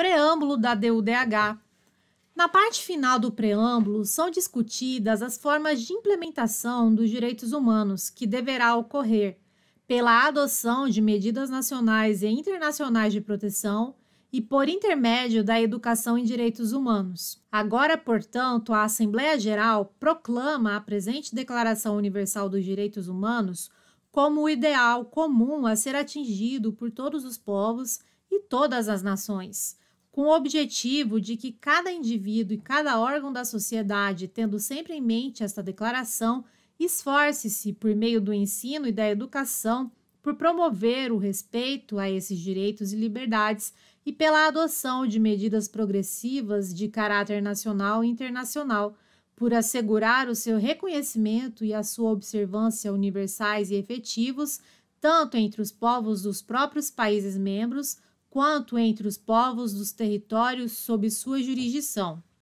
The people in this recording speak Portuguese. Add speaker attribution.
Speaker 1: Preâmbulo da DUDH. Na parte final do preâmbulo são discutidas as formas de implementação dos direitos humanos que deverá ocorrer pela adoção de medidas nacionais e internacionais de proteção e por intermédio da educação em direitos humanos. Agora, portanto, a Assembleia Geral proclama a presente Declaração Universal dos Direitos Humanos como o ideal comum a ser atingido por todos os povos e todas as nações, com o objetivo de que cada indivíduo e cada órgão da sociedade, tendo sempre em mente esta declaração, esforce-se por meio do ensino e da educação por promover o respeito a esses direitos e liberdades e pela adoção de medidas progressivas de caráter nacional e internacional, por assegurar o seu reconhecimento e a sua observância universais e efetivos, tanto entre os povos dos próprios países membros quanto entre os povos dos territórios sob sua jurisdição.